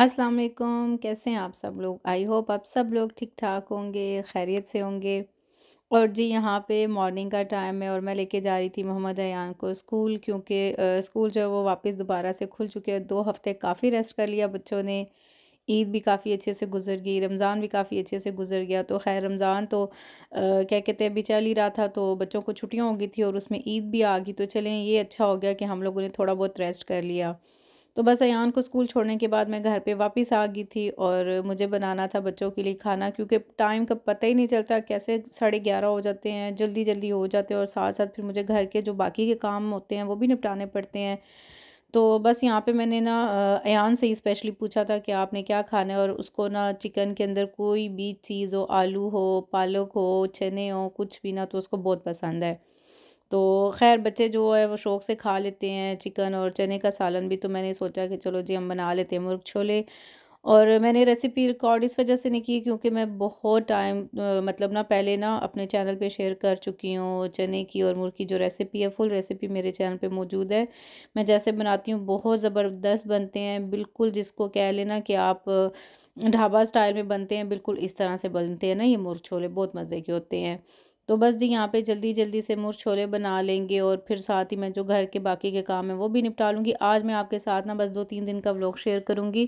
अस्सलाम वालेकुम कैसे हैं आप सब लोग आई होप आप सब लोग ठीक ठाक होंगे खैरियत से होंगे और जी यहाँ पे मॉर्निंग का टाइम है और मैं लेके जा रही थी मोहम्मद अयान को स्कूल क्योंकि स्कूल जो है वो वापस दोबारा से खुल चुके हैं दो हफ्ते काफ़ी रेस्ट कर लिया बच्चों ने ईद भी काफ़ी अच्छे से गुजर गई रमज़ान भी काफ़ी अच्छे से गुजर गया तो खैर रमज़ान तो आ, क्या कहते हैं अभी चल ही रहा था तो बच्चों को छुट्टियाँ हो गई थी और उसमें ईद भी आ गई तो चलें ये अच्छा हो गया कि हम लोगों ने थोड़ा बहुत रेस्ट कर लिया तो बस अयान को स्कूल छोड़ने के बाद मैं घर पे वापस आ गई थी और मुझे बनाना था बच्चों के लिए खाना क्योंकि टाइम का पता ही नहीं चलता कैसे साढ़े ग्यारह हो जाते हैं जल्दी जल्दी हो जाते हैं और साथ साथ फिर मुझे घर के जो बाकी के काम होते हैं वो भी निपटाने पड़ते हैं तो बस यहाँ पे मैंने ना अयान से ही स्पेशली पूछा था कि आपने क्या खाना है और उसको ना चिकन के अंदर कोई भी चीज़ हो आलू हो पालक हो चने हो कुछ भी ना तो उसको बहुत पसंद है तो खैर बच्चे जो है वो शौक़ से खा लेते हैं चिकन और चने का सालन भी तो मैंने सोचा कि चलो जी हम बना लेते हैं मुर्ग छोले और मैंने रेसिपी रिकॉर्ड इस वजह से नहीं की क्योंकि मैं बहुत टाइम मतलब ना पहले ना अपने चैनल पे शेयर कर चुकी हूँ चने की और मुर्गी की जो रेसिपी है फुल रेसिपी मेरे चैनल पे मौजूद है मैं जैसे बनाती हूँ बहुत ज़बरदस्त बनते हैं बिल्कुल जिसको कह लेना कि आप ढाबा स्टाइल में बनते हैं बिल्कुल इस तरह से बनते हैं ना ये मुर्ग छोले बहुत मज़े के होते हैं तो बस जी यहाँ पे जल्दी जल्दी से मुर छोले बना लेंगे और फिर साथ ही मैं जो घर के बाकी के काम हैं वो भी निपटा लूँगी आज मैं आपके साथ ना बस दो तीन दिन का व्लॉग शेयर करूँगी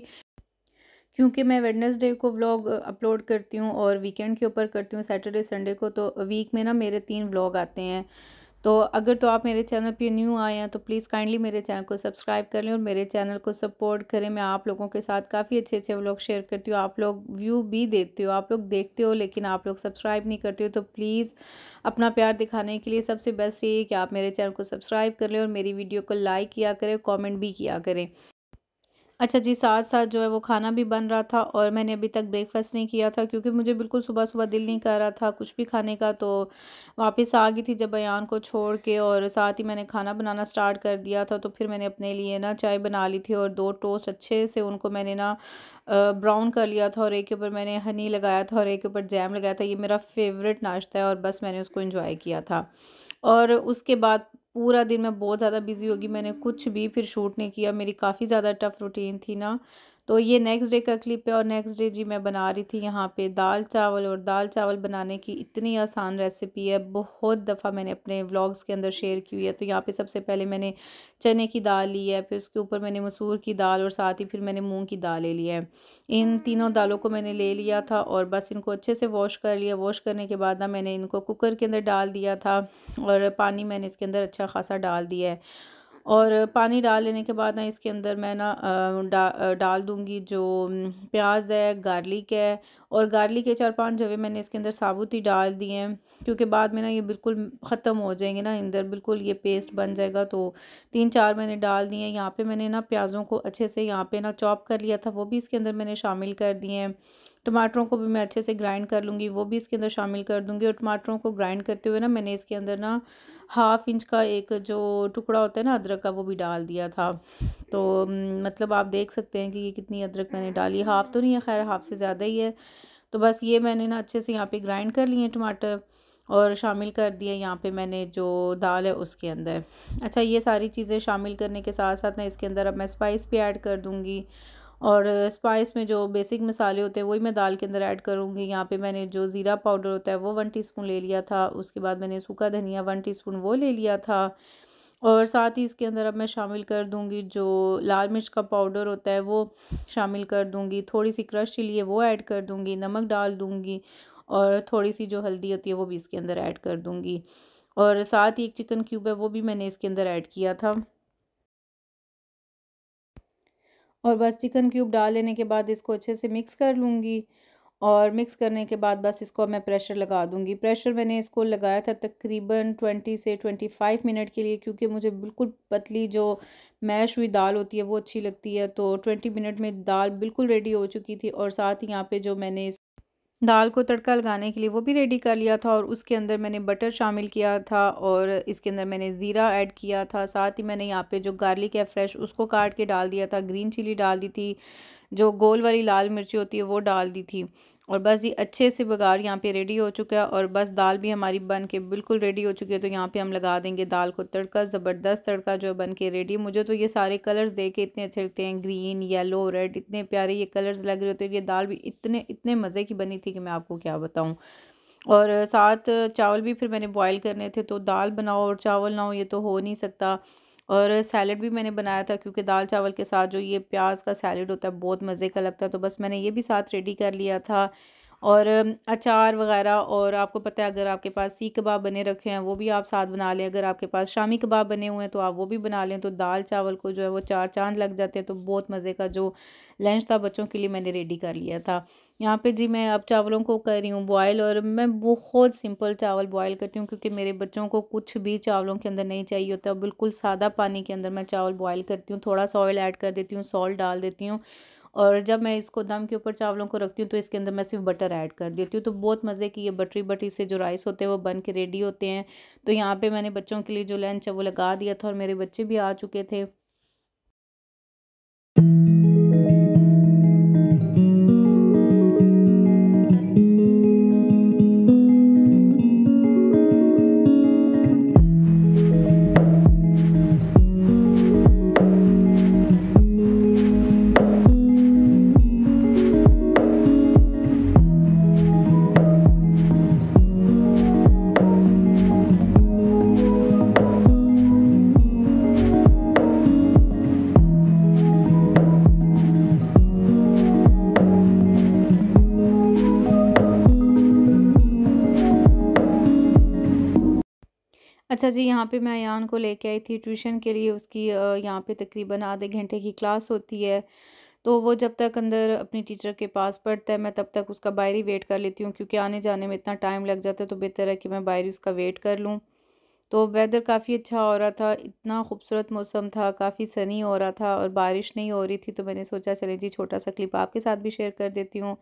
क्योंकि मैं वेडनेसडे को व्लॉग अपलोड करती हूँ और वीकेंड के ऊपर करती हूँ सैटरडे संडे को तो वीक में ना मेरे तीन व्लॉग आते हैं तो अगर तो आप मेरे चैनल पे न्यू आए हैं तो प्लीज़ काइंडली मेरे चैनल को सब्सक्राइब कर लें और मेरे चैनल को सपोर्ट करें मैं आप लोगों के साथ काफ़ी अच्छे अच्छे व्लॉग शेयर करती हूँ आप लोग व्यू भी देते हो आप लोग देखते हो लेकिन आप लोग सब्सक्राइब नहीं करते हो तो प्लीज़ अपना प्यार दिखाने के लिए सबसे बेस्ट ये है कि आप मेरे चैनल को सब्सक्राइब कर लें और मेरी वीडियो को लाइक किया करें कॉमेंट भी किया करें अच्छा जी साथ साथ जो है वो खाना भी बन रहा था और मैंने अभी तक ब्रेकफास्ट नहीं किया था क्योंकि मुझे बिल्कुल सुबह सुबह दिल नहीं कर रहा था कुछ भी खाने का तो वापस आ गई थी जब बयान को छोड़ के और साथ ही मैंने खाना बनाना स्टार्ट कर दिया था तो फिर मैंने अपने लिए ना चाय बना ली थी और दो टोस्ट अच्छे से उनको मैंने ना ब्राउन कर लिया था और एक के ऊपर मैंने हनी लगाया था और एक के ऊपर जैम लगाया था ये मेरा फेवरेट नाश्ता है और बस मैंने उसको इन्जॉय किया था और उसके बाद पूरा दिन मैं बहुत ज़्यादा बिज़ी होगी मैंने कुछ भी फिर शूट नहीं किया मेरी काफ़ी ज़्यादा टफ़ रूटीन थी ना तो ये नेक्स्ट डे का क्लिप है और नेक्स्ट डे जी मैं बना रही थी यहाँ पे दाल चावल और दाल चावल बनाने की इतनी आसान रेसिपी है बहुत दफ़ा मैंने अपने व्लॉग्स के अंदर शेयर की हुई है तो यहाँ पे सबसे पहले मैंने चने की दाल ली है फिर उसके ऊपर मैंने मसूर की दाल और साथ ही फिर मैंने मूँग की दाल ले ली है इन तीनों हम्म। दालों को मैंने ले लिया था और बस इनको अच्छे से वॉश कर लिया वॉश करने के बाद ना मैंने इनको कुकर के अंदर डाल दिया था और पानी मैंने इसके अंदर अच्छा खासा डाल दिया है और पानी डाल लेने के बाद ना इसके अंदर मैं ना डा, डाल दूँगी जो प्याज है गार्लिक है और गार्लिक के चार पांच जवे मैंने इसके अंदर साबुत ही डाल दिए हैं क्योंकि बाद में ना ये बिल्कुल ख़त्म हो जाएंगे ना अंदर बिल्कुल ये पेस्ट बन जाएगा तो तीन चार मैंने डाल दिए हैं यहाँ पे मैंने ना प्याज़ों को अच्छे से यहाँ पे ना चॉप कर लिया था वो भी इसके अंदर मैंने शामिल कर दिए हैं टमाटरों को भी मैं अच्छे से ग्राइंड कर लूँगी वो भी इसके अंदर शामिल कर दूँगी और टमाटरों को ग्राइंड करते हुए ना मैंने इसके अंदर ना हाफ़ इंच का एक जो टुकड़ा होता है ना अदरक का वो भी डाल दिया था तो मतलब आप देख सकते हैं कि ये कितनी अदरक मैंने डाली हाफ़ तो नहीं है खैर हाफ़ से ज़्यादा ही है तो बस ये मैंने ना अच्छे से यहाँ पर ग्राइंड कर लिए टमाटर और शामिल कर दिया यहाँ पे मैंने जो दाल है उसके अंदर अच्छा ये सारी चीज़ें शामिल करने के साथ साथ ना इसके अंदर अब मैं स्पाइस भी ऐड कर दूँगी और स्पाइस में जो बेसिक मसाले होते हैं वही मैं दाल के अंदर ऐड करूँगी यहाँ पे मैंने जो ज़ीरा पाउडर होता है वो वन टीस्पून ले लिया था उसके बाद मैंने सूखा धनिया वन टीस्पून वो ले लिया था और साथ ही इसके अंदर अब मैं शामिल कर दूँगी जो लाल मिर्च का पाउडर होता है वो शामिल कर दूँगी थोड़ी सी क्रश चिली है वो ऐड कर दूँगी नमक डाल दूँगी और थोड़ी सी जो हल्दी होती है वो भी इसके अंदर ऐड कर दूँगी और साथ ही एक चिकन क्यूब है वो भी मैंने इसके अंदर ऐड किया था और बस चिकन क्यूब डाल लेने के बाद इसको अच्छे से मिक्स कर लूँगी और मिक्स करने के बाद बस इसको मैं प्रेशर लगा दूँगी प्रेशर मैंने इसको लगाया था तकरीबन ट्वेंटी से ट्वेंटी फाइव मिनट के लिए क्योंकि मुझे बिल्कुल पतली जो मैश हुई दाल होती है वो अच्छी लगती है तो ट्वेंटी मिनट में दाल बिल्कुल रेडी हो चुकी थी और साथ ही यहाँ पे जो मैंने दाल को तड़का लगाने के लिए वो भी रेडी कर लिया था और उसके अंदर मैंने बटर शामिल किया था और इसके अंदर मैंने ज़ीरा ऐड किया था साथ ही मैंने यहाँ पे जो गार्लिक है फ्रेश उसको काट के डाल दिया था ग्रीन चिली डाल दी थी जो गोल वाली लाल मिर्ची होती है वो डाल दी थी और बस ये अच्छे से बघार यहाँ पे रेडी हो चुका है और बस दाल भी हमारी बन के बिल्कुल रेडी हो चुकी है तो यहाँ पे हम लगा देंगे दाल को तड़का ज़बरदस्त तड़का जो बन के रेडी मुझे तो ये सारे कलर्स देख के इतने अच्छे लगते हैं ग्रीन येलो रेड इतने प्यारे ये कलर्स लग रहे होते हैं ये दाल भी इतने इतने मज़े की बनी थी कि मैं आपको क्या बताऊँ और साथ चावल भी फिर मैंने बॉयल करने थे तो दाल बनाओ और चावल ना हो ये तो हो नहीं सकता और सैलड भी मैंने बनाया था क्योंकि दाल चावल के साथ जो ये प्याज का सैलड होता है बहुत मज़े का लगता है तो बस मैंने ये भी साथ रेडी कर लिया था और अचार वगैरह और आपको पता है अगर आपके पास सीख कबाब बने रखे हैं वो भी आप साथ बना लें अगर आपके पास शामी कबाब बने हुए हैं तो आप वो भी बना लें तो दाल चावल को जो है वो चार चांद लग जाते हैं तो बहुत मज़े का जो लंच था बच्चों के लिए मैंने रेडी कर लिया था यहाँ पे जी मैं अब चावलों को कर रही हूँ बॉयल और मैं बहुत सिंपल चावल बॉयल करती हूँ क्योंकि मेरे बच्चों को कुछ भी चावलों के अंदर नहीं चाहिए होता बिल्कुल सादा पानी के अंदर मैं चावल बॉयल करती हूँ थोड़ा सा ऑयल ऐड कर देती हूँ सॉल्ट डाल देती हूँ और जब मैं इसको दम के ऊपर चावलों को रखती हूँ तो इसके अंदर मैं सिर्फ बटर ऐड कर देती हूँ तो बहुत मज़े की ये बटरी बटरी से जो राइस होते हैं वो बन के रेडी होते हैं तो यहाँ पर मैंने बच्चों के लिए जो लंच है वो लगा दिया था और मेरे बच्चे भी आ चुके थे अच्छा जी यहाँ पे मैं अयान को लेके आई थी ट्यूशन के लिए उसकी यहाँ पे तकरीबन आधे घंटे की क्लास होती है तो वो जब तक अंदर अपनी टीचर के पास पढ़ता है मैं तब तक उसका बाहरी वेट कर लेती हूँ क्योंकि आने जाने में इतना टाइम लग जाता है तो बेहतर है कि मैं बाहरी उसका वेट कर लूँ तो वेदर काफ़ी अच्छा हो रहा था इतना खूबसूरत मौसम था काफ़ी सनी हो रहा था और बारिश नहीं हो रही थी तो मैंने सोचा चले जी छोटा सा क्लिप आपके साथ भी शेयर कर देती हूँ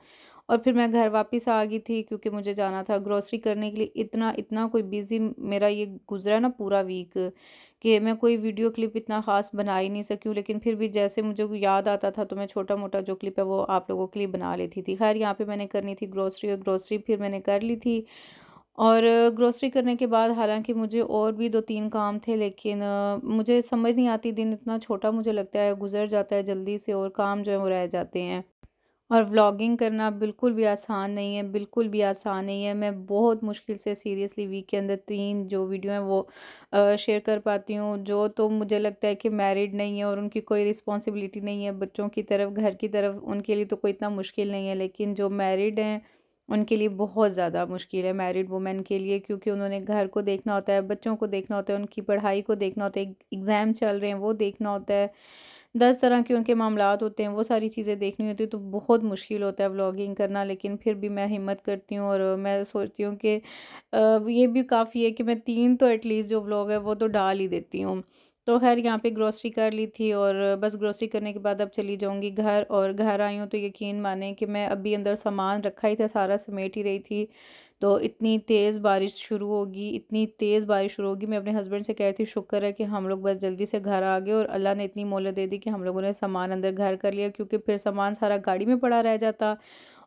और फिर मैं घर वापस आ गई थी क्योंकि मुझे जाना था ग्रॉसरी करने के लिए इतना इतना कोई बिज़ी मेरा ये गुजरा ना पूरा वीक कि मैं कोई वीडियो क्लिप इतना ख़ास बना ही नहीं सकी हूँ लेकिन फिर भी जैसे मुझे याद आता था तो मैं छोटा मोटा जो क्लिप है वो आप लोगों के लिए बना लेती थी खैर यहाँ पर मैंने करनी थी ग्रॉसरी और ग्रॉसरी फिर मैंने कर ली थी और ग्रोसरी करने के बाद हालांकि मुझे और भी दो तीन काम थे लेकिन मुझे समझ नहीं आती दिन इतना छोटा मुझे लगता है गुजर जाता है जल्दी से और काम जो है वो रह जाते हैं और व्लॉगिंग करना बिल्कुल भी आसान नहीं है बिल्कुल भी आसान नहीं है मैं बहुत मुश्किल से सीरियसली वीक के अंदर तीन जो वीडियो हैं वो शेयर कर पाती हूँ जो तो मुझे लगता है कि मैरिड नहीं है और उनकी कोई रिस्पॉन्सिबिलिटी नहीं है बच्चों की तरफ घर की तरफ उनके लिए तो कोई इतना मुश्किल नहीं है लेकिन जो मैरिड हैं उनके लिए बहुत ज़्यादा मुश्किल है मैरिड वुमेन के लिए क्योंकि उन्होंने घर को देखना होता है बच्चों को देखना होता है उनकी पढ़ाई को देखना होता है एग्ज़ाम चल रहे हैं वो देखना होता है दस तरह के उनके मामला होते हैं वो सारी चीज़ें देखनी होती है तो बहुत मुश्किल होता है व्लॉगिंग करना लेकिन फिर भी मैं हिम्मत करती हूँ और मैं सोचती हूँ कि ये भी काफ़ी है कि मैं तीन तो एटलीस्ट जो व्लॉग है वो तो डाल ही देती हूँ तो खैर यहाँ पे ग्रोसरी कर ली थी और बस ग्रोसरी करने के बाद अब चली जाऊँगी घर और घर आई हूँ तो यकीन माने कि मैं अभी अंदर सामान रखा ही था सारा समेट ही रही थी तो इतनी तेज़ बारिश शुरू होगी इतनी तेज़ बारिश शुरू होगी मैं अपने हस्बैंड से कह रही थी शुक्र है कि हम लोग बस जल्दी से घर आ गए और अल्लाह ने इतनी मोहलत दे दी कि हम लोगों ने सामान अंदर घर कर लिया क्योंकि फिर सामान सारा गाड़ी में पड़ा रह जाता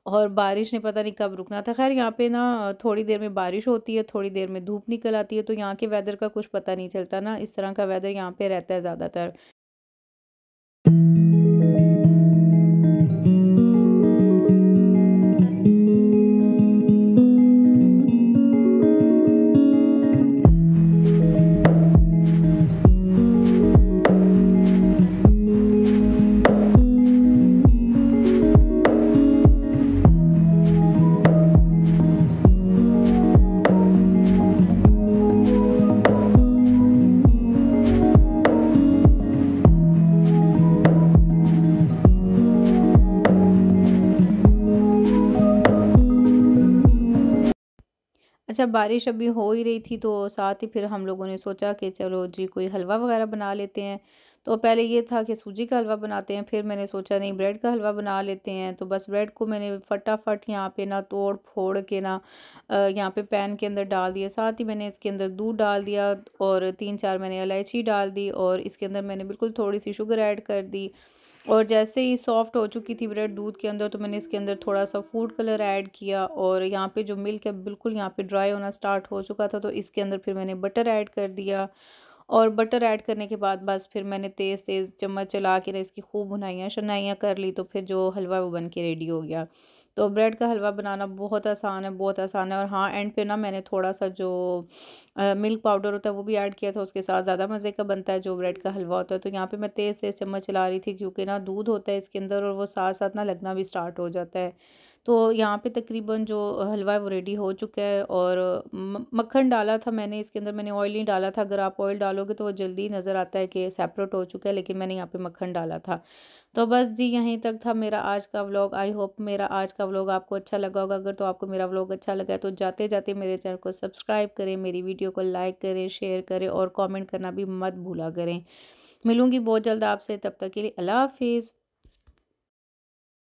और बारिश ने पता नहीं कब रुकना था खैर यहाँ पे ना थोड़ी देर में बारिश होती है थोड़ी देर में धूप निकल आती है तो यहाँ के वेदर का कुछ पता नहीं चलता ना इस तरह का वेदर यहाँ पे रहता है ज़्यादातर अच्छा बारिश अभी हो ही रही थी तो साथ ही फिर हम लोगों ने सोचा कि चलो जी कोई हलवा वगैरह बना लेते हैं तो पहले ये था कि सूजी का हलवा बनाते हैं फिर मैंने सोचा नहीं ब्रेड का हलवा बना लेते हैं तो बस ब्रेड को मैंने फटाफट यहाँ पे ना तोड़ फोड़ के ना यहाँ पे पैन के अंदर डाल दिया साथ ही मैंने इसके अंदर दूध डाल दिया और तीन चार मैंने इलायची डाल दी और इसके अंदर मैंने बिल्कुल थोड़ी सी शुगर ऐड कर दी और जैसे ही सॉफ़्ट हो चुकी थी ब्रेड दूध के अंदर तो मैंने इसके अंदर थोड़ा सा फूड कलर ऐड किया और यहाँ पे जो मिल्क है बिल्कुल यहाँ पे ड्राई होना स्टार्ट हो चुका था तो इसके अंदर फिर मैंने बटर ऐड कर दिया और बटर ऐड करने के बाद बस फिर मैंने तेज़ तेज़ चम्मच चला के ना इसकी खूब भुनाइयाँ शनाइयाँ कर ली तो फिर जो हलवा वो बन के रेडी हो गया तो ब्रेड का हलवा बनाना बहुत आसान है बहुत आसान है और हाँ एंड पे ना मैंने थोड़ा सा जो आ, मिल्क पाउडर होता है वो भी ऐड किया था उसके साथ ज़्यादा मज़े का बनता है जो ब्रेड का हलवा होता है तो यहाँ पर मैं तेज़ तेज़ चम्मच चला रही थी क्योंकि ना दूध होता है इसके अंदर और वो साथ साथ ना लगना भी स्टार्ट हो जाता है तो यहाँ पे तकरीबन जो हलवा है वो रेडी हो चुका है और मक्खन डाला था मैंने इसके अंदर मैंने ऑयल नहीं डाला था अगर आप ऑयल डालोगे तो वो जल्दी नज़र आता है कि सेपरेट हो चुका है लेकिन मैंने यहाँ पे मक्खन डाला था तो बस जी यहीं तक था मेरा आज का व्लॉग आई होप मेरा आज का व्लॉग आपको अच्छा लगा होगा अगर तो आपको मेरा व्लॉग अच्छा लगा है तो जाते जाते मेरे चैनल को सब्सक्राइब करें मेरी वीडियो को लाइक करें शेयर करें और कॉमेंट करना भी मत भूला करें मिलूँगी बहुत जल्द आपसे तब तक के लिए अल्लाह हाफिज़